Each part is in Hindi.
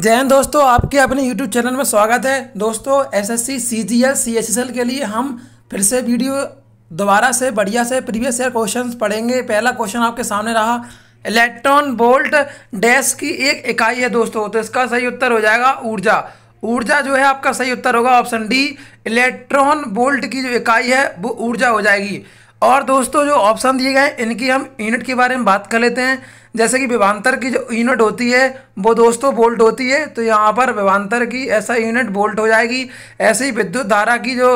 जय हिंद दोस्तों आपके अपने YouTube चैनल में स्वागत है दोस्तों एसएससी सीजीएल सीएचएसएल के लिए हम फिर से वीडियो दोबारा से बढ़िया से प्रीवियस ईयर क्वेश्चन पढ़ेंगे पहला क्वेश्चन आपके सामने रहा इलेक्ट्रॉन बोल्ट डैश की एक इकाई है दोस्तों तो इसका सही उत्तर हो जाएगा ऊर्जा ऊर्जा जो है आपका सही उत्तर होगा ऑप्शन डी इलेक्ट्रॉन बोल्ट की जो इकाई है वो ऊर्जा हो जाएगी और दोस्तों जो ऑप्शन दिए गए इनकी हम यूनिट के बारे में बात कर लेते हैं जैसे कि विभांतर की जो यूनिट होती है वो दोस्तों बोल्ट होती है तो यहाँ पर विभांतर की ऐसा यूनिट बोल्ट हो जाएगी ऐसे ही विद्युत धारा की जो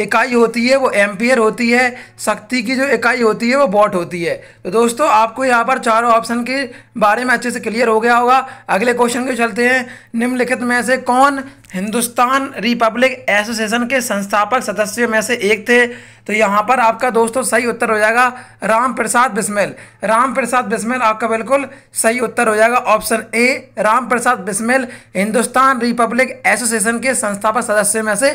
इकाई होती है वो एम्पियर होती है शक्ति की जो इकाई होती है वो बॉट होती है तो दोस्तों आपको यहाँ पर चारों ऑप्शन के बारे में अच्छे से क्लियर हो गया होगा अगले क्वेश्चन के चलते हैं निम्नलिखित में से कौन हिंदुस्तान रिपब्लिक एसोसिएशन के संस्थापक सदस्यों में से एक थे तो यहाँ पर आपका दोस्तों सही उत्तर हो जाएगा राम प्रसाद बिस्मिल राम प्रसाद बिस्मिल आपका बिल्कुल सही उत्तर हो जाएगा option A Ram Prasad Bismil Hindustan republic association के संस्थापक सदस्यों में से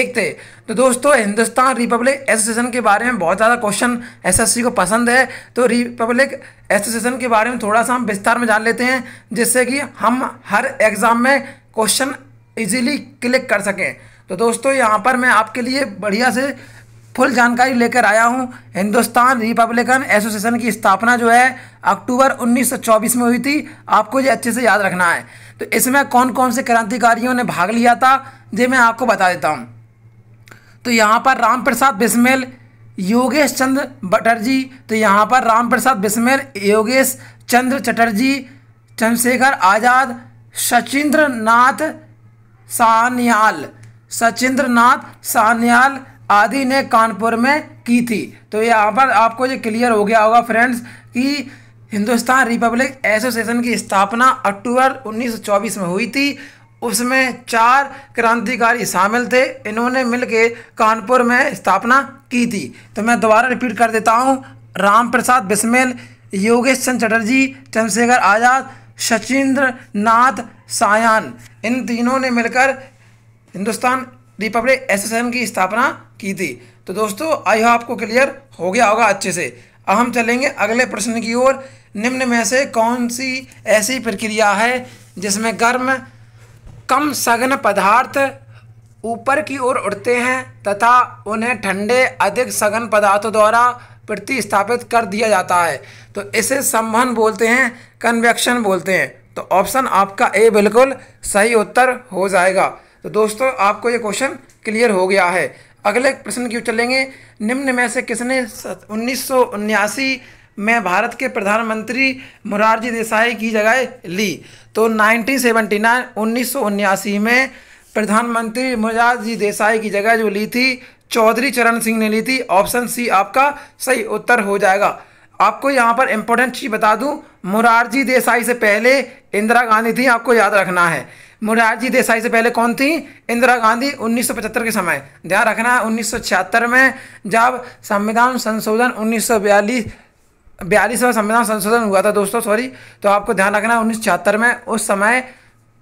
एक थे तो दोस्तों हिंदुस्तान रिपब्लिक एसोसिएशन के बारे में बहुत ज़्यादा क्वेश्चन एस को पसंद है तो रिपब्लिक एसोसिएशन के बारे में थोड़ा सा हम विस्तार में जान लेते हैं जिससे कि हम हर एग्ज़ाम में क्वेश्चन इजीली क्लिक कर सकें तो दोस्तों यहाँ पर मैं आपके लिए बढ़िया से फुल जानकारी लेकर आया हूँ हिंदुस्तान रिपब्लिकन एसोसिएशन की स्थापना जो है अक्टूबर 1924 में हुई थी आपको ये अच्छे से याद रखना है तो इसमें कौन कौन से क्रांतिकारियों ने भाग लिया था ये मैं आपको बता देता हूँ तो यहाँ पर राम प्रसाद बिस्मिल योगेश चंद्र बटर्जी तो यहाँ पर राम प्रसाद बिस्मिल योगेश चंद्र चटर्जी चंद्रशेखर आज़ाद सचिंद्र नाथ सान्याल सचिंद्र नाथ सान्याल आदि ने कानपुर में की थी तो यहाँ पर आपको ये क्लियर हो गया होगा फ्रेंड्स कि हिंदुस्तान रिपब्लिक एसोसिएशन की स्थापना अक्टूबर 1924 में हुई थी उसमें चार क्रांतिकारी शामिल थे इन्होंने मिलकर कानपुर में स्थापना की थी तो मैं दोबारा रिपीट कर देता हूँ राम प्रसाद बिस्मिल योगेश चंद चटर्जी चंद्रशेखर आज़ाद सचिंद्र नाथ सायान इन तीनों ने मिलकर हिंदुस्तान रिपब्लिक एसोसिएशन की स्थापना की थी तो दोस्तों आई हो आपको क्लियर हो गया होगा अच्छे से अब हम चलेंगे अगले प्रश्न की ओर निम्न में से कौन सी ऐसी प्रक्रिया है जिसमें गर्म कम सघन पदार्थ ऊपर की ओर उड़ते हैं तथा उन्हें ठंडे अधिक सघन पदार्थों द्वारा प्रतिस्थापित कर दिया जाता है तो इसे संवहन बोलते हैं कन्वेक्शन बोलते हैं तो ऑप्शन आपका ए बिल्कुल सही उत्तर हो जाएगा तो दोस्तों आपको ये क्वेश्चन क्लियर हो गया है अगले प्रश्न की ओर चलेंगे निम्न में से किसने उन्नीस में भारत के प्रधानमंत्री मुरारजी देसाई की जगह ली तो 1979 सेवेंटी में प्रधानमंत्री मुरारजी देसाई की जगह जो ली थी चौधरी चरण सिंह ने ली थी ऑप्शन सी आपका सही उत्तर हो जाएगा आपको यहाँ पर इंपॉर्टेंट चीज़ बता दूं मुरारजी देसाई से पहले इंदिरा गांधी थी आपको याद रखना है मुरारजी देसाई से पहले कौन थी इंदिरा गांधी 1975 के समय ध्यान रखना है उन्नीस में जब संविधान संशोधन उन्नीस बयालीस में संविधान संशोधन हुआ था दोस्तों सॉरी तो आपको ध्यान रखना है उन्नीस में उस समय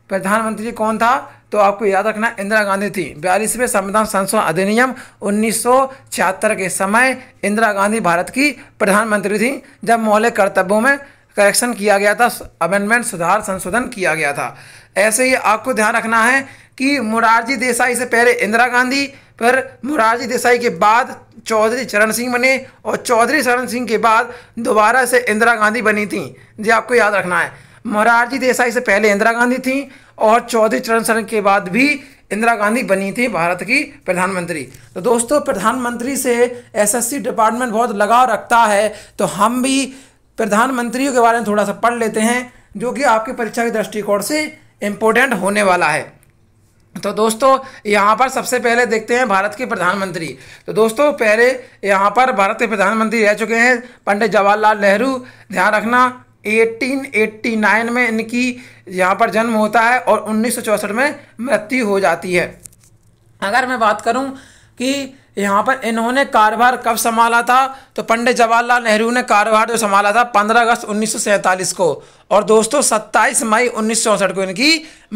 प्रधानमंत्री कौन था तो आपको याद रखना इंदिरा गांधी थी बयालीसवें संविधान संशोधन अधिनियम उन्नीस के समय इंदिरा गांधी भारत की प्रधानमंत्री थी जब मौलिक कर्तव्यों में करेक्शन किया गया था अमेंडमेंट सुधार संशोधन किया गया था ऐसे ही आपको ध्यान रखना है कि मुरारजी देसाई से पहले इंदिरा गांधी पर मुरारजी देसाई के बाद चौधरी चरण सिंह बने और चौधरी चरण सिंह के बाद दोबारा से इंदिरा गांधी बनी थी जी आपको याद रखना है मोरारजी देसाई से पहले इंदिरा गांधी थी और चौधरी चरण शरण के बाद भी इंदिरा गांधी बनी थी भारत की प्रधानमंत्री तो दोस्तों प्रधानमंत्री से एसएससी डिपार्टमेंट बहुत लगाव रखता है तो हम भी प्रधानमंत्रियों के बारे में थोड़ा सा पढ़ लेते हैं जो कि आपकी परीक्षा के दृष्टिकोण से इम्पोर्टेंट होने वाला है तो दोस्तों यहाँ पर सबसे पहले देखते हैं भारत के प्रधानमंत्री तो दोस्तों पहले यहाँ पर भारत के प्रधानमंत्री रह चुके हैं पंडित जवाहरलाल नेहरू ध्यान रखना 1889 में इनकी यहाँ पर जन्म होता है और उन्नीस में मृत्यु हो जाती है अगर मैं बात करूँ कि यहाँ पर इन्होंने कारोबार कब संभाला था तो पंडित जवाहरलाल नेहरू ने कारोबार जो संभाला था 15 अगस्त उन्नीस को और दोस्तों 27 मई उन्नीस को इनकी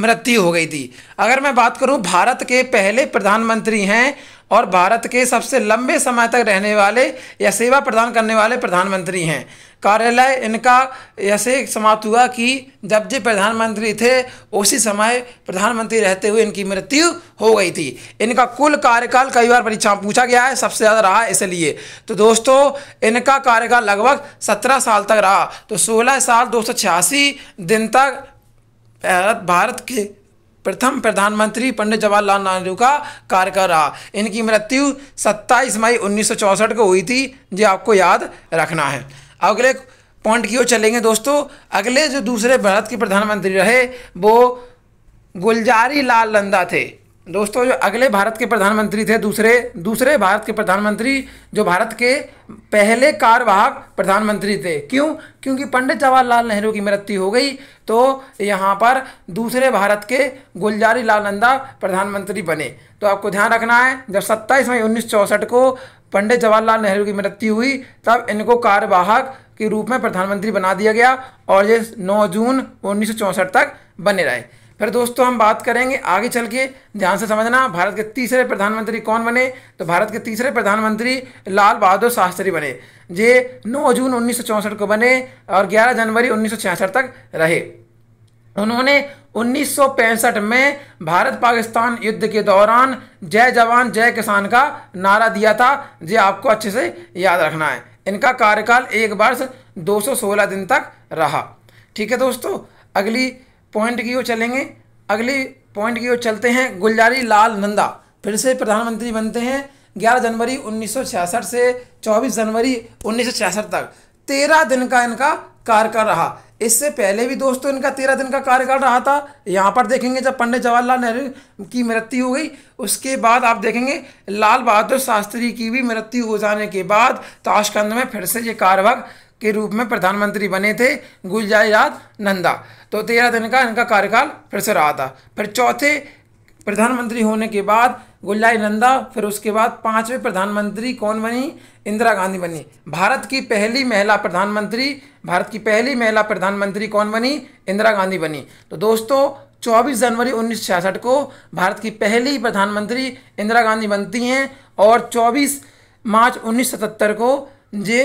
मृत्यु हो गई थी अगर मैं बात करूँ भारत के पहले प्रधानमंत्री हैं और भारत के सबसे लंबे समय तक रहने वाले या सेवा प्रदान करने वाले प्रधानमंत्री हैं कार्यालय इनका ऐसे समाप्त हुआ कि जब जी प्रधानमंत्री थे उसी समय प्रधानमंत्री रहते हुए इनकी मृत्यु हो गई थी इनका कुल कार्यकाल कई बार परीक्षा पूछा गया है सबसे ज़्यादा रहा इसलिए तो दोस्तों इनका कार्यकाल लगभग सत्रह साल तक रहा तो सोलह साल दो दिन तक भारत भारत के प्रथम प्रधानमंत्री पंडित जवाहरलाल नेहरू का कार्यकाल रहा इनकी मृत्यु 27 मई 1964 को हुई थी जो आपको याद रखना है अगले पॉइंट की ओर चलेंगे दोस्तों अगले जो दूसरे भारत के प्रधानमंत्री रहे वो गुलजारी लाल नंदा थे दोस्तों जो अगले भारत के प्रधानमंत्री थे दूसरे दूसरे भारत के प्रधानमंत्री जो भारत के पहले कार्यवाहक प्रधानमंत्री थे क्यों क्योंकि पंडित जवाहरलाल नेहरू की मृत्यु हो गई तो यहाँ पर दूसरे भारत के गुलजारी लाल नंदा प्रधानमंत्री बने तो आपको ध्यान रखना है जब सत्ताईस मई उन्नीस को पंडित जवाहरलाल नेहरू की मृत्यु हुई तब इनको कार्यवाहक के रूप में प्रधानमंत्री बना दिया गया और ये नौ जून उन्नीस तक बने रहे फिर दोस्तों हम बात करेंगे आगे चल के ध्यान से समझना भारत के तीसरे प्रधानमंत्री कौन बने तो भारत के तीसरे प्रधानमंत्री लाल बहादुर शास्त्री बने जे 9 जून उन्नीस को बने और 11 जनवरी उन्नीस तक रहे उन्होंने उन्नीस में भारत पाकिस्तान युद्ध के दौरान जय जवान जय किसान का नारा दिया था जे आपको अच्छे से याद रखना है इनका कार्यकाल एक वर्ष दो दिन तक रहा ठीक है दोस्तों अगली पॉइंट की ओर चलेंगे अगले पॉइंट की ओर चलते हैं गुलजारी लाल नंदा फिर से प्रधानमंत्री बनते हैं 11 जनवरी 1966 से 24 जनवरी 1966 तक तेरह दिन का इनका कार्यकाल रहा इससे पहले भी दोस्तों इनका तेरह दिन का कार्यकाल रहा था यहाँ पर देखेंगे जब पंडित जवाहरलाल नेहरू की मृत्यु हो गई उसके बाद आप देखेंगे लाल बहादुर शास्त्री की भी मृत्यु हो जाने के बाद ताशकंद में फिर से ये कार्यवाहक के रूप में प्रधानमंत्री बने थे गुलजारी नंदा तो तेरह दिन का इनका कार्यकाल फिर से रहा था फिर चौथे प्रधानमंत्री होने के बाद गुल्लाई नंदा फिर उसके बाद पांचवें प्रधानमंत्री कौन बनी इंदिरा गांधी बनी भारत की पहली महिला प्रधानमंत्री भारत की पहली महिला प्रधानमंत्री कौन बनी इंदिरा गांधी बनी तो दोस्तों 24 जनवरी उन्नीस को भारत की पहली प्रधानमंत्री इंदिरा गांधी बनती हैं और 24 मार्च 1977 को ये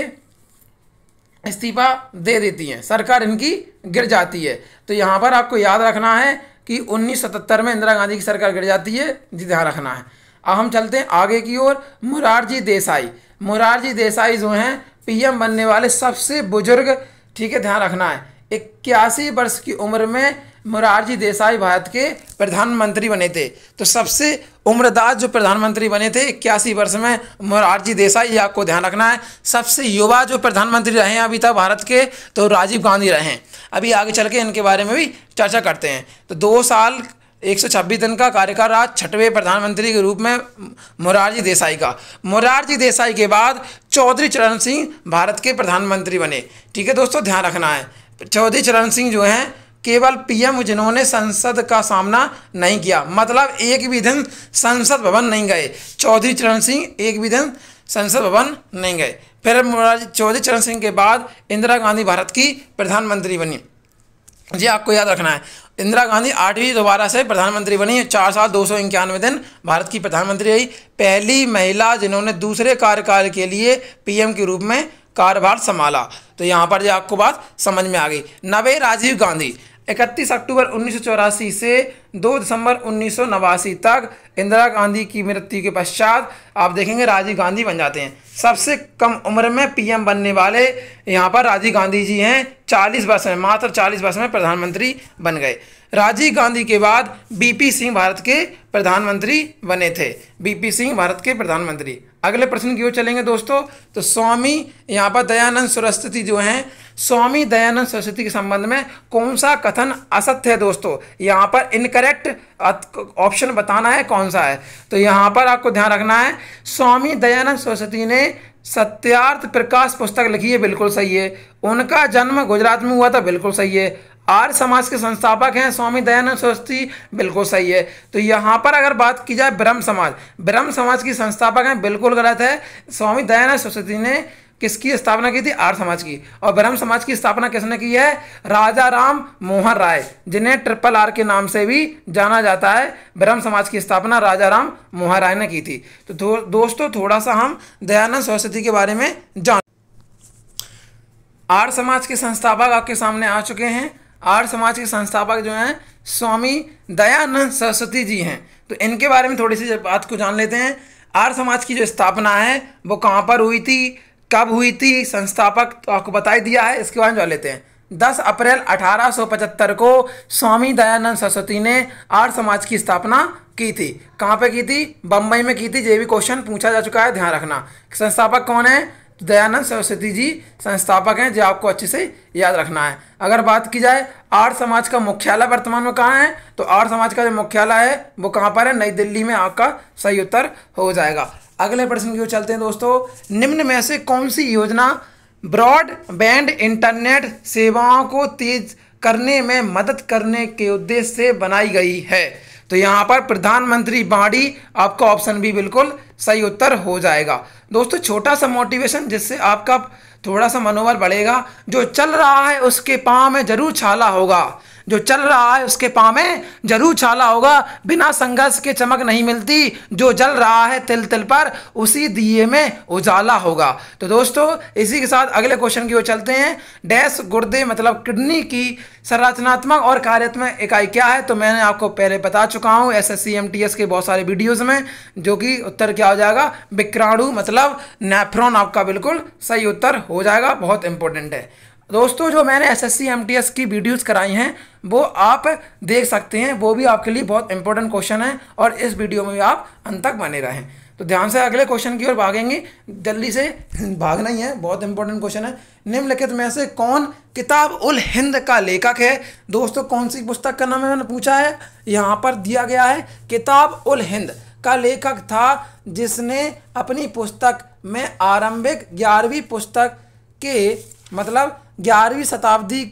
इस्तीफा दे देती हैं सरकार इनकी गिर जाती है तो यहाँ पर आपको याद रखना है कि 1977 में इंदिरा गांधी की सरकार गिर जाती है जी ध्यान रखना है अब हम चलते हैं आगे की ओर मुरारजी देसाई मुरारजी देसाई जो हैं पीएम बनने वाले सबसे बुजुर्ग ठीक है ध्यान रखना है इक्यासी वर्ष की उम्र में मुरारजी देसाई भारत के प्रधानमंत्री बने थे तो सबसे उम्रदार जो प्रधानमंत्री बने थे इक्यासी वर्ष में मुरारजी देसाई आपको ध्यान रखना है सबसे युवा जो प्रधानमंत्री रहे हैं अभी तक भारत के तो राजीव गांधी रहे हैं अभी आगे चल के इनके बारे में भी चर्चा करते हैं तो दो साल 126 दिन का कार्यकाल आज छठवें प्रधानमंत्री के रूप में मुरारजी देसाई का मुरारजी देसाई के बाद चौधरी चरण सिंह भारत के प्रधानमंत्री बने ठीक है दोस्तों ध्यान रखना है चौधरी चरण सिंह जो हैं केवल पीएम जिन्होंने संसद का सामना नहीं किया मतलब एक भी दिन संसद भवन नहीं गए चौधरी चरण सिंह एक भी दिन संसद भवन नहीं गए फिर चौधरी चरण सिंह के बाद इंदिरा गांधी भारत की प्रधानमंत्री बनी जी आपको याद रखना है इंदिरा गांधी आठवीं दोबारा से प्रधानमंत्री बनी चार साल दो सौ इक्यानवे दिन भारत की प्रधानमंत्री रही पहली महिला जिन्होंने दूसरे कार्यकाल के लिए पीएम के रूप में कार्यभार संभाला तो यहाँ पर जो आपको बात समझ में आ गई नवे राजीव गांधी इकतीस अक्टूबर उन्नीस से 2 दिसंबर उन्नीस तक इंदिरा गांधी की मृत्यु के पश्चात आप देखेंगे राजीव गांधी बन जाते हैं सबसे कम उम्र में पीएम बनने वाले यहाँ पर राजीव गांधी जी हैं 40 वर्ष में मात्र 40 वर्ष में प्रधानमंत्री बन गए राजीव गांधी के बाद बीपी सिंह भारत के प्रधानमंत्री बने थे बीपी सिंह भारत के प्रधानमंत्री अगले प्रश्न की ओर चलेंगे दोस्तों तो स्वामी यहाँ पर दयानंद सरस्वती जो हैं स्वामी दयानंद सरस्वती के संबंध में कौन सा कथन असत्य है दोस्तों यहाँ पर इनकरेक्ट ऑप्शन बताना है कौन सा है तो यहाँ पर आपको ध्यान रखना है स्वामी दयानंद सरस्वती ने सत्यार्थ प्रकाश पुस्तक लिखी है बिल्कुल सही है उनका जन्म गुजरात में हुआ था बिल्कुल सही है आर्य समाज के संस्थापक हैं स्वामी दयानंद सरस्वती बिल्कुल सही है तो यहाँ पर अगर बात की जाए ब्रह्म समाज ब्रह्म समाज की संस्थापक हैं बिल्कुल गलत है स्वामी दयानंद सरस्वती ने किसकी स्थापना की थी आर समाज की और ब्रह्म समाज की स्थापना किसने की है राजा राम मोहन राय जिन्हें ट्रिपल आर के नाम से भी जाना जाता है ब्रह्म समाज की स्थापना राजा राम मोहन राय ने की थी तो दो, दोस्तों थोड़ा सा हम दयानंद सरस्वती के बारे में जान आर समाज के संस्थापक आपके सामने आ चुके हैं आर्य समाज के संस्थापक जो हैं स्वामी दयानंद सरस्वती जी हैं तो इनके बारे में थोड़ी सी बात को जान लेते हैं आर्य समाज की जो स्थापना है वो कहाँ पर हुई थी कब हुई थी संस्थापक तो आपको बता ही दिया है इसके बारे में जान लेते हैं 10 अप्रैल 1875 को स्वामी दयानंद सरस्वती ने आर समाज की स्थापना की थी कहाँ पे की थी बम्बई में की थी ये भी क्वेश्चन पूछा जा चुका है ध्यान रखना संस्थापक कौन है दयानंद सरस्वती जी संस्थापक हैं जो आपको अच्छे से याद रखना है अगर बात की जाए आर समाज का मुख्यालय वर्तमान में कहाँ है तो आर समाज का जो मुख्यालय है वो कहाँ पर है नई दिल्ली में आपका सही उत्तर हो जाएगा अगले प्रश्न की ओर चलते हैं दोस्तों निम्न में से कौन सी योजना ब्रॉडबैंड इंटरनेट सेवाओं को तेज करने में मदद करने के उद्देश्य से बनाई गई है तो यहाँ पर प्रधानमंत्री बाड़ी आपका ऑप्शन भी बिल्कुल सही उत्तर हो जाएगा दोस्तों छोटा सा मोटिवेशन जिससे आपका थोड़ा सा मनोबल बढ़ेगा जो चल रहा है उसके पाँव में जरूर छाला होगा जो चल रहा है उसके पाँव में जरूर छाला होगा बिना संघर्ष के चमक नहीं मिलती जो जल रहा है तिल तिल पर उसी दिए में उजाला होगा तो दोस्तों इसी के साथ अगले क्वेश्चन की ओर चलते हैं डैश गुर्दे मतलब किडनी की संरचनात्मक और कार्यात्मक इकाई क्या है तो मैंने आपको पहले बता चुका हूँ एस एस के बहुत सारे वीडियोज़ में जो कि उत्तर क्या हो जाएगा विक्राणु मतलब नेफ्रॉन आपका बिल्कुल सही उत्तर हो जाएगा बहुत इंपॉर्टेंट है दोस्तों जो मैंने एस एस सी की वीडियोस कराई हैं वो आप देख सकते हैं वो भी आपके लिए बहुत इंपॉर्टेंट क्वेश्चन है और इस वीडियो में भी आप अंत तक बने रहें तो ध्यान से अगले क्वेश्चन की ओर भागेंगे जल्दी से भागना ही है बहुत इंपॉर्टेंट क्वेश्चन है निम्नलिखित में से कौन किताब उल हिंद का लेखक है दोस्तों कौन सी पुस्तक का नाम मैंने पूछा है यहाँ पर दिया गया है किताब उल हिंद का लेखक था जिसने अपनी पुस्तक में आरंभिक ग्यारहवीं पुस्तक के मतलब ग्यारहवीं शताब्दी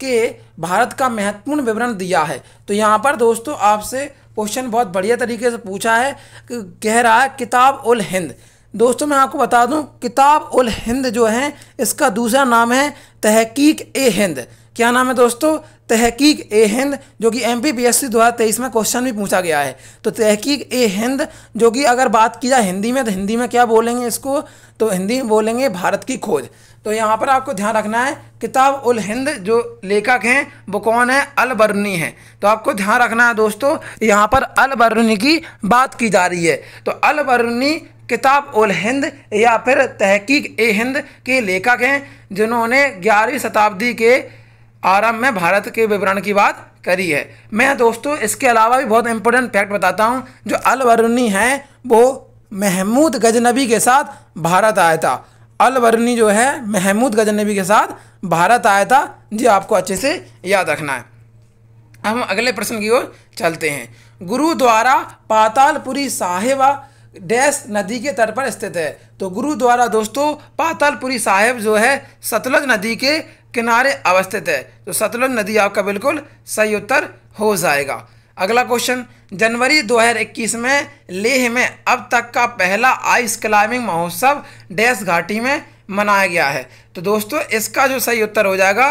के भारत का महत्वपूर्ण विवरण दिया है तो यहाँ पर दोस्तों आपसे क्वेश्चन बहुत बढ़िया तरीके से पूछा है कि कह रहा है किताब उल हिंद दोस्तों मैं आपको बता दूं किताब उल हिंद जो है इसका दूसरा नाम है तहकीक ए हिंद क्या नाम है दोस्तों तहकीक ए हिंद जो कि M P B S C दो हज़ार तेईस में क्वेश्चन भी पूछा गया है तो तहकीक ए हिंद जो कि अगर बात की जाए हिंदी में तो हिंदी में क्या बोलेंगे इसको तो हिंदी में बोलेंगे भारत की खोज तो यहाँ पर आपको ध्यान रखना है किताब उल हिंद जो लेखक हैं वो कौन है अलबरनी हैं तो आपको ध्यान रखना है दोस्तों यहाँ पर अलबरनी की बात की जा रही है तो अलबरनी किताब उल हिंद या फिर तहकीक ए हिंद के लेखक हैं जिन्होंने ग्यारहवीं शताब्दी के आरंभ में भारत के विवरण की बात करी है मैं दोस्तों इसके अलावा भी बहुत इंपॉर्टेंट फैक्ट बताता हूँ जो अलबरनी हैं वो महमूद गजनबी के साथ भारत आया था अलवर्नी जो है महमूद गजनबी के साथ भारत आया था जी आपको अच्छे से याद रखना है हम अगले प्रश्न की ओर चलते हैं गुरुद्वारा पातालपुरी साहिब डैश नदी के तट पर स्थित है तो गुरुद्वारा दोस्तों पातालपुरी साहेब जो है सतलज नदी के किनारे अवस्थित है तो सतलज नदी आपका बिल्कुल सही उत्तर हो जाएगा अगला क्वेश्चन जनवरी 2021 में लेह में अब तक का पहला आइस क्लाइंबिंग महोत्सव डैश घाटी में मनाया गया है तो दोस्तों इसका जो सही उत्तर हो जाएगा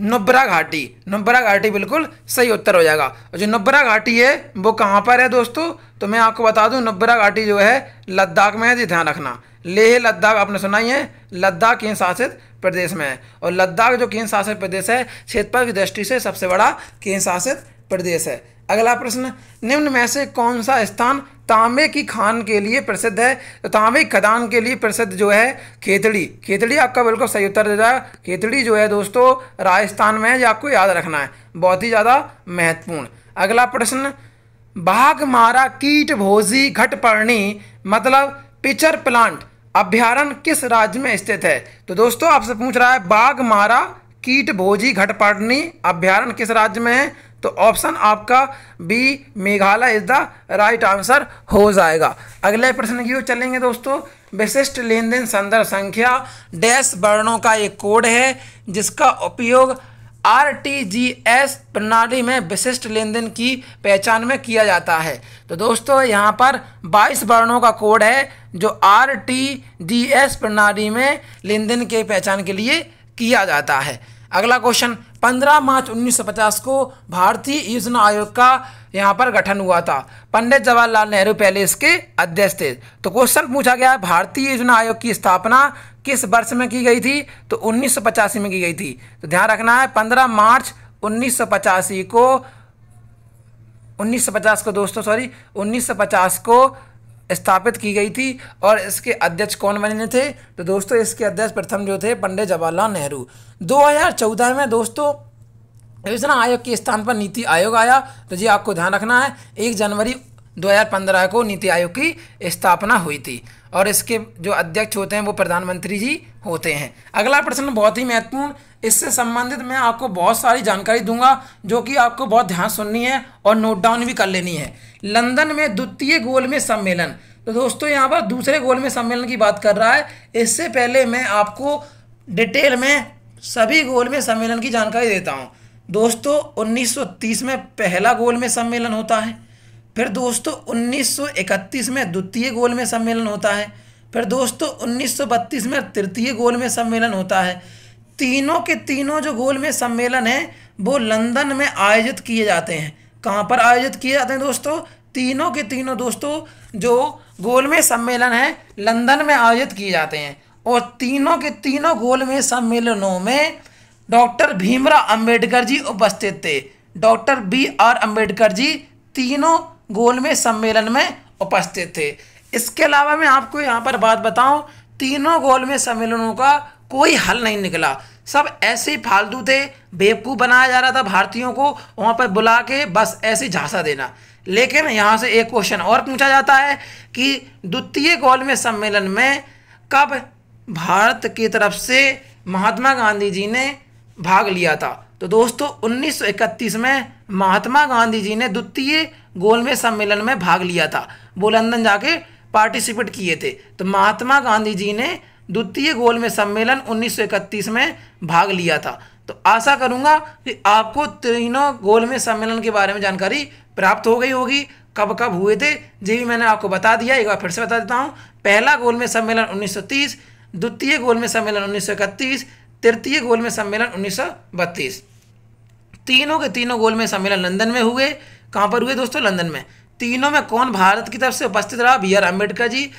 नुब्रा घाटी नुब्रा घाटी बिल्कुल सही उत्तर हो जाएगा और जो नुब्रा घाटी है वो कहाँ पर है दोस्तों तो मैं आपको बता दूँ नुब्रा घाटी जो है लद्दाख में है जी ध्यान रखना लेह लद्दाख आपने सुना ही है लद्दाख केंद्र शासित प्रदेश में है और लद्दाख जो केंद्र शासित प्रदेश है क्षेत्रफल की दृष्टि से सबसे बड़ा केंद्र शासित प्रदेश है अगला प्रश्न निम्न में से कौन सा स्थान तांबे की खान के लिए प्रसिद्ध है तो तांबे खदान के लिए प्रसिद्ध जो है खेतड़ी खेतड़ी आपका बिल्कुल सही उत्तर देता है खेतड़ी जो है दोस्तों राजस्थान में है आपको याद रखना है बहुत ही ज़्यादा महत्वपूर्ण अगला प्रश्न बाघ मारा कीट भोजी घटपर्णी मतलब पिचर प्लांट अभ्यारण किस राज्य में स्थित है तो दोस्तों आपसे पूछ रहा है बाघ मारा कीट भोजी घटपर्णी अभ्यारण किस राज्य में है तो ऑप्शन आपका B Meghalaya is the right answer हो जाएगा अगले प्रश्न की ओर चलेंगे दोस्तों विशिष्ट लेन देन संदर्भ संख्या डैश वर्णों का एक कोड है जिसका उपयोग आरटीजीएस प्रणाली में विशिष्ट लेन देन की पहचान में किया जाता है तो दोस्तों यहाँ पर 22 वर्णों का कोड है जो आरटीजीएस प्रणाली में लेन देन के पहचान के लिए किया जाता है अगला क्वेश्चन 15 मार्च 1950 को भारतीय योजना आयोग का यहाँ पर गठन हुआ था पंडित जवाहरलाल नेहरू पहले इसके अध्यक्ष थे तो क्वेश्चन पूछा गया भारतीय योजना आयोग की स्थापना किस वर्ष में की गई थी तो उन्नीस में की गई थी तो ध्यान रखना है पंद्रह मार्च उन्नीस को 1950 को दोस्तों सॉरी 1950 को स्थापित की गई थी और इसके अध्यक्ष कौन बने थे तो दोस्तों इसके अध्यक्ष प्रथम जो थे पंडित जवाहरलाल नेहरू 2014 में दोस्तों योजना आयोग के स्थान पर नीति आयोग आया तो जी आपको ध्यान रखना है एक जनवरी 2015 को नीति आयोग की स्थापना हुई थी और इसके जो अध्यक्ष होते हैं वो प्रधानमंत्री जी होते हैं अगला प्रश्न बहुत ही महत्वपूर्ण इससे संबंधित मैं आपको बहुत सारी जानकारी दूंगा जो कि आपको बहुत ध्यान सुननी है और नोट डाउन भी कर लेनी है लंदन में द्वितीय गोल में सम्मेलन तो दोस्तों यहाँ पर दूसरे गोल में सम्मेलन की बात कर रहा है इससे पहले मैं आपको डिटेल में सभी गोल में सम्मेलन की जानकारी देता हूँ दोस्तों 1930 में पहला गोल में सम्मेलन होता है फिर दोस्तों 1931 में द्वितीय गोल में सम्मेलन होता है फिर दोस्तों 1932 में तृतीय गोल में सम्मेलन होता है तीनों के तीनों जो गोल में सम्मेलन हैं वो लंदन में आयोजित किए जाते हैं कहाँ पर आयोजित किए जाते हैं दोस्तों तीनों के तीनों दोस्तों जो गोल में सम्मेलन है लंदन में आयोजित किए जाते हैं और तीनों के तीनों गोल में सम्मेलनों में डॉक्टर भीमराव अंबेडकर जी उपस्थित थे doctor B R Ambedkar ji तीनों में सम्मेलन में उपस्थित थे इसके अलावा मैं आपको यहाँ पर बात बताऊँ तीनों में सम्मेलनों का कोई हल नहीं निकला सब ऐसे ही फालतू थे बेवकूफ़ बनाया जा रहा था भारतीयों को वहाँ पर बुला के बस ऐसे झांसा देना लेकिन यहाँ से एक क्वेश्चन और पूछा जाता है कि द्वितीय में सम्मेलन में कब भारत की तरफ से महात्मा गांधी जी ने भाग लिया था तो दोस्तों 1931 में महात्मा गांधी जी ने द्वितीय गोलमेज सम्मेलन में भाग लिया था वो लंदन जाके पार्टिसिपेट किए थे तो महात्मा गांधी जी ने द्वितीय गोलमेज सम्मेलन 1931 में भाग लिया था तो आशा करूँगा कि आपको तीनों गोलमेज सम्मेलन के बारे में जानकारी प्राप्त हो गई होगी कब कब हुए थे ये भी मैंने आपको बता दिया एक बार फिर से बता देता हूँ पहला गोलमेज सम्मेलन उन्नीस द्वितीय गोलमेज सम्मेलन उन्नीस तृतीय गोलमेज सम्मेलन उन्नीस तीनों के तीनों गोलमेज सम्मेलन लंदन में हुए कहाँ पर हुए दोस्तों लंदन में तीनों में कौन भारत की तरफ से उपस्थित रहा बी आर अम्बेडकर जी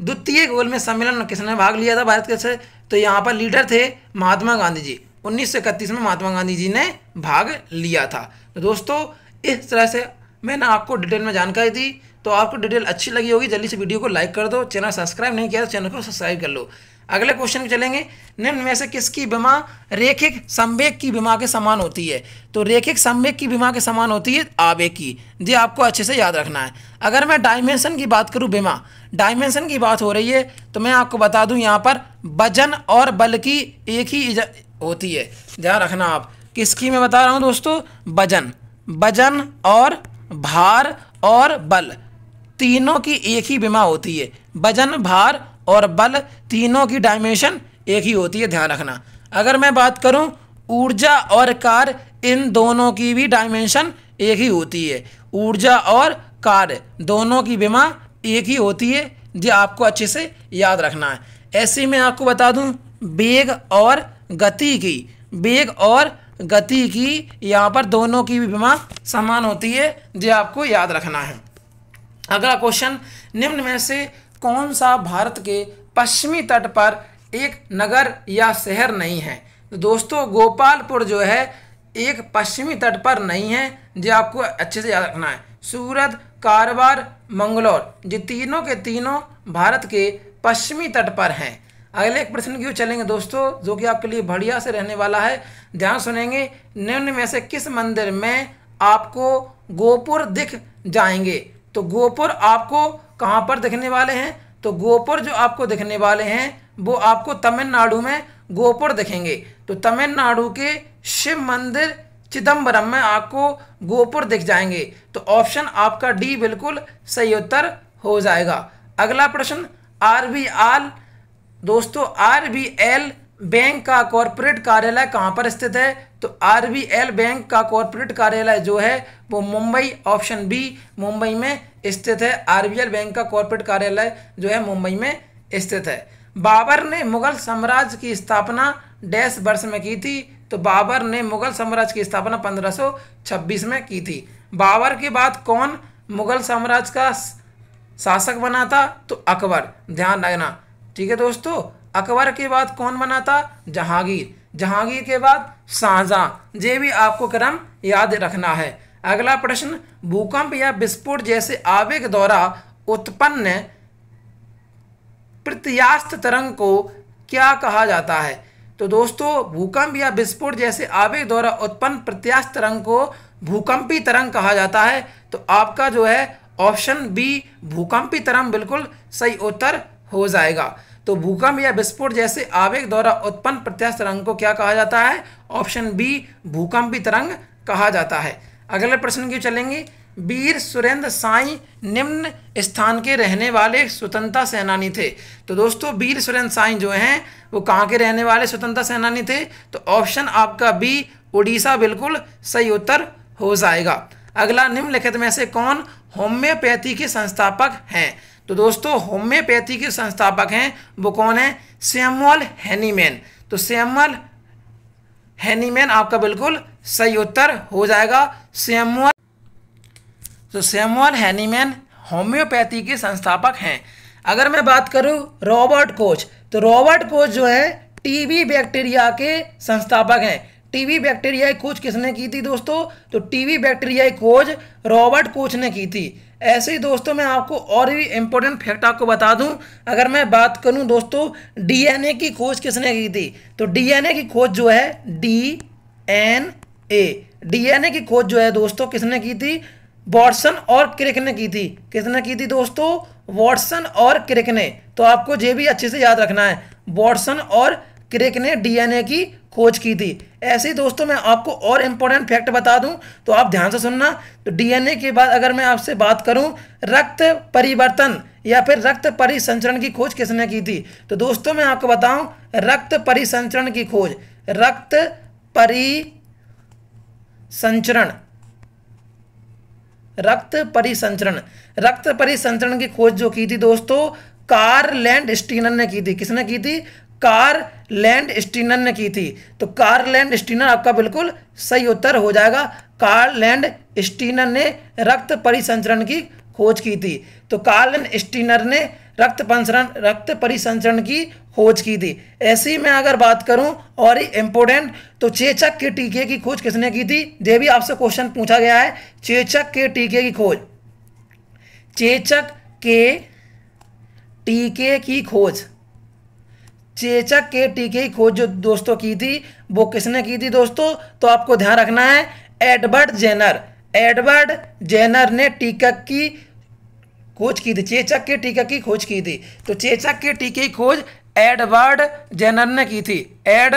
द्वितीय गोल में सम्मेलन किसने भाग लिया था भारत के से तो यहाँ पर लीडर थे महात्मा गांधी जी उन्नीस में महात्मा गांधी जी ने भाग लिया था तो दोस्तों इस तरह से मैंने आपको डिटेल में जानकारी दी तो आपको डिटेल अच्छी लगी होगी जल्दी से वीडियो को लाइक कर दो चैनल सब्सक्राइब नहीं किया तो चैनल को सब्सक्राइब कर लो अगले क्वेश्चन में चलेंगे निम्न में से किसकी बीमा रेखिक संवेग की बीमा के समान होती है तो रेखिक संवेग की बीमा के समान होती है आवेग की ये आपको अच्छे से याद रखना है अगर मैं डायमेंशन की बात करूँ बीमा डायमेंशन की बात हो रही है तो मैं आपको बता दूँ यहाँ पर वजन और बल की एक ही होती है ध्यान रखना आप किसकी मैं बता रहा हूँ दोस्तों वजन वजन और भार और बल तीनों की एक ही बीमा होती है वजन भार और बल तीनों की डायमेंशन एक ही होती है ध्यान रखना अगर मैं बात करूं ऊर्जा और कार्य इन दोनों की भी डायमेंशन एक ही होती है ऊर्जा और कार्य दोनों की बीमा एक ही होती है जो आपको अच्छे से याद रखना है ऐसे में आपको बता दूं बेग और गति की बेग और गति की यहाँ पर दोनों की भी बीमा समान होती है जो आपको याद रखना है अगला क्वेश्चन निम्न में से कौन सा भारत के पश्चिमी तट पर एक नगर या शहर नहीं है तो दोस्तों गोपालपुर जो है एक पश्चिमी तट पर नहीं है जो आपको अच्छे से याद रखना है सूरत कारवार मंगलौर ये तीनों के तीनों भारत के पश्चिमी तट पर हैं अगले एक प्रश्न की चलेंगे दोस्तों जो कि आपके लिए बढ़िया से रहने वाला है ध्यान सुनेंगे निम्न में से किस मंदिर में आपको गोपुर दिख जाएंगे तो गोपुर आपको कहाँ पर दिखने वाले हैं तो गोपुर जो आपको दिखने वाले हैं वो आपको तमिलनाडु में गोपुर दिखेंगे तो तमिलनाडु के शिव मंदिर चिदम्बरम में आपको गोपुर दिख जाएंगे तो ऑप्शन आपका डी बिल्कुल सही उत्तर हो जाएगा अगला प्रश्न आर बी आल दोस्तों आर बी एल बैंक का कॉरपोरेट कार्यालय कहाँ पर स्थित है तो आरबीएल बैंक का कॉरपोरेट कार्यालय जो है वो मुंबई ऑप्शन बी मुंबई में स्थित है आरबीएल बैंक का कॉरपोरेट कार्यालय जो है मुंबई में स्थित है बाबर ने मुगल साम्राज्य की स्थापना डैश वर्ष में की थी तो बाबर ने मुगल साम्राज्य की स्थापना 1526 में की थी बाबर के बाद कौन मुगल साम्राज्य का शासक बना था तो अकबर ध्यान रखना ठीक है दोस्तों अकबर के बाद कौन बना था जहांगीर जहांगीर के बाद साजा ये भी आपको क्रम याद रखना है अगला प्रश्न भूकंप या विस्फोट जैसे आवेग द्वारा उत्पन्न प्रत्यास्थ तरंग को क्या कहा जाता है तो दोस्तों भूकंप या विस्फोट जैसे आवेग द्वारा उत्पन्न प्रत्यास्थ तरंग को भूकंपी तरंग कहा जाता है तो आपका जो है ऑप्शन बी भूकंपी तरंग बिल्कुल सही उत्तर हो जाएगा तो भूकंप या विस्फोट जैसे आवेग द्वारा उत्पन्न प्रत्यक्ष तरंग को क्या कहा जाता है ऑप्शन बी भूकंपी तरंग कहा जाता है अगले प्रश्न की चलेंगे वीर सुरेंद्र साई निम्न स्थान के रहने वाले स्वतंत्रता सेनानी थे तो दोस्तों वीर सुरेंद्र साई जो हैं वो कहाँ के रहने वाले स्वतंत्रता सेनानी थे तो ऑप्शन आपका बी उड़ीसा बिल्कुल सही उत्तर हो जाएगा अगला निम्नलिखित में से कौन होम्योपैथी के संस्थापक हैं तो दोस्तों होम्योपैथी के संस्थापक हैं वो कौन है सैमुअल हैनीमैन तो सैमुअल हैनीमैन आपका बिल्कुल सही उत्तर हो जाएगा सैमुअल तो सैमुअल हैनीमैन होम्योपैथी के संस्थापक हैं अगर मैं बात करूं रॉबर्ट कोच तो रॉबर्ट कोच जो है टीबी बैक्टीरिया के संस्थापक हैं टीवी बैक्टीरिया की खोज किसने की थी दोस्तों तो टीवी बैक्टीरिया की खोज रॉबर्ट कोच ने की थी ऐसे ही दोस्तों मैं आपको और भी इम्पोर्टेंट फैक्ट आपको बता दूं अगर मैं बात करूं दोस्तों डीएनए की खोज किसने की थी तो डीएनए की खोज जो है डी एन ए डीएनए की खोज जो है दोस्तों किसने की थी वॉटसन और क्रिक ने की थी किसने की थी दोस्तों वॉटसन और क्रिक ने तो आपको ये भी अच्छे से याद रखना है वॉटसन और क्रिक ने डीएनए की खोज की थी ऐसे ही दोस्तों मैं आपको और इम्पोर्टेंट फैक्ट बता दूं तो आप ध्यान से सुनना तो डीएनए के बाद अगर मैं आपसे बात करूं रक्त परिवर्तन या फिर रक्त परिसंचरण की खोज किसने की थी तो दोस्तों मैं आपको बताऊं रक्त परिसंचरण की खोज रक्त परिसंचरण रक्त परिसंचरण रक्त परिसंचरण की खोज जो की थी दोस्तों कार लैंड स्टीनर ने की थी किसने की थी कार लैंड स्टीनर ने की थी तो कार लैंड स्टीनर आपका बिल्कुल सही उत्तर हो जाएगा कार लैंड स्टीनर ने रक्त परिसंचरण की खोज की थी तो लैंड स्टीनर ने रक्त पंसरण रक्त परिसंचरण की खोज की थी ऐसी मैं अगर बात करूं और इम्पोर्टेंट तो चेचक के टीके की खोज किसने की थी यह भी आपसे क्वेश्चन पूछा गया है चेचक के टीके की खोज चेचक के टीके की खोज चेचक के टीके की खोज जो दोस्तों की थी वो किसने की थी दोस्तों तो आपको ध्यान रखना है एडवर्ड जेनर एडवर्ड जेनर ने टीकक की खोज की थी चेचक के टीका की खोज की थी तो चेचक के टीके की खोज एडवर्ड जेनर ने की थी एड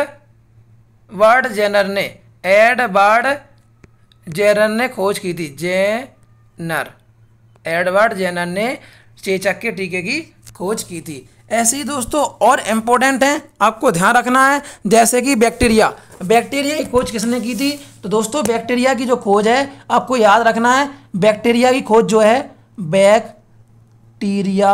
वर्ड जेनर ने एडवर्ड जेनर ने खोज की थी जेनर एडवर्ड जेनर ने चेचक के टीके की खोज की थी ऐसे ही दोस्तों और इम्पोर्टेंट हैं आपको ध्यान रखना है जैसे कि बैक्टीरिया बैक्टीरिया की खोज किसने की थी तो दोस्तों बैक्टीरिया की जो खोज है आपको याद रखना है बैक्टीरिया की खोज जो है बैक्टीरिया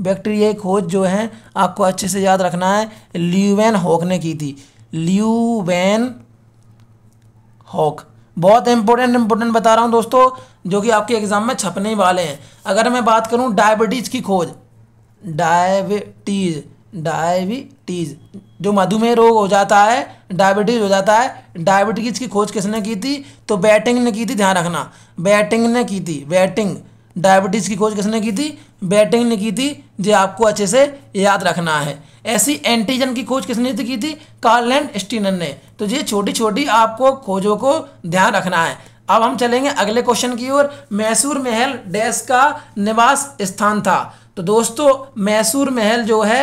बैक्टीरिया की खोज जो है आपको अच्छे से याद रखना है ल्यूवेन हॉक ने की थी ल्यूवेन हॉक बहुत इंपॉर्टेंट इंपॉर्टेंट बता रहा हूँ दोस्तों जो कि आपके एग्ज़ाम में छपने वाले हैं अगर मैं बात करूँ डायबिटीज़ की खोज डायबिटीज डायबिटीज जो मधुमेह रोग हो जाता है डायबिटीज हो जाता है डायबिटीज की खोज किसने की थी तो बैटिंग ने की थी ध्यान रखना बैटिंग ने की थी बैटिंग डायबिटीज़ की खोज किसने की थी बैटिंग ने की थी जो आपको अच्छे से याद रखना है ऐसी एंटीजन की खोज किसने की थी कार्लैंड स्टीनन ने तो ये छोटी छोटी आपको खोजों को ध्यान रखना है अब हम चलेंगे अगले क्वेश्चन की ओर मैसूर महल डैश का निवास स्थान था तो दोस्तों मैसूर महल जो है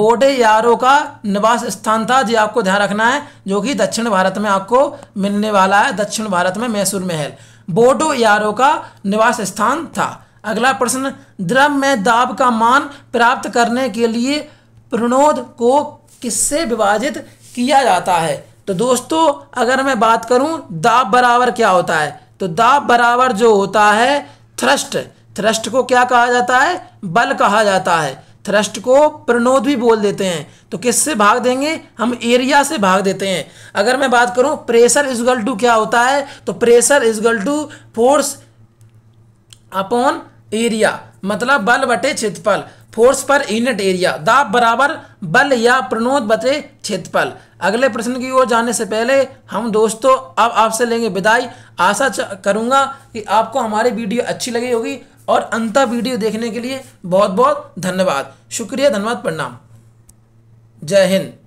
बोडे यारो का निवास स्थान था जो आपको ध्यान रखना है जो कि दक्षिण भारत में आपको मिलने वाला है दक्षिण भारत में मैसूर महल बोडो यारो का निवास स्थान था अगला प्रश्न द्रव में दाब का मान प्राप्त करने के लिए प्रणोद को किससे विभाजित किया जाता है तो दोस्तों अगर मैं बात करूं दाब बराबर क्या होता है तो दाब बराबर जो होता है थ्रस्ट थ्रस्ट को क्या कहा जाता है बल कहा जाता है थ्रस्ट को प्रणोद भी बोल देते हैं तो किससे भाग देंगे हम एरिया से भाग देते हैं अगर मैं बात करूं प्रेशर इजगल टू क्या होता है तो pressure is equal to force upon area मतलब बल बटे क्षेत्रफल फोर्स पर यूनिट एरिया दाब बराबर बल या प्रणोद बटे क्षेत्रफल अगले प्रश्न की ओर जाने से पहले हम दोस्तों अब आपसे लेंगे विदाई आशा करूंगा कि आपको हमारी वीडियो अच्छी लगी होगी और अंता वीडियो देखने के लिए बहुत बहुत धन्यवाद शुक्रिया धन्यवाद प्रणाम जय हिंद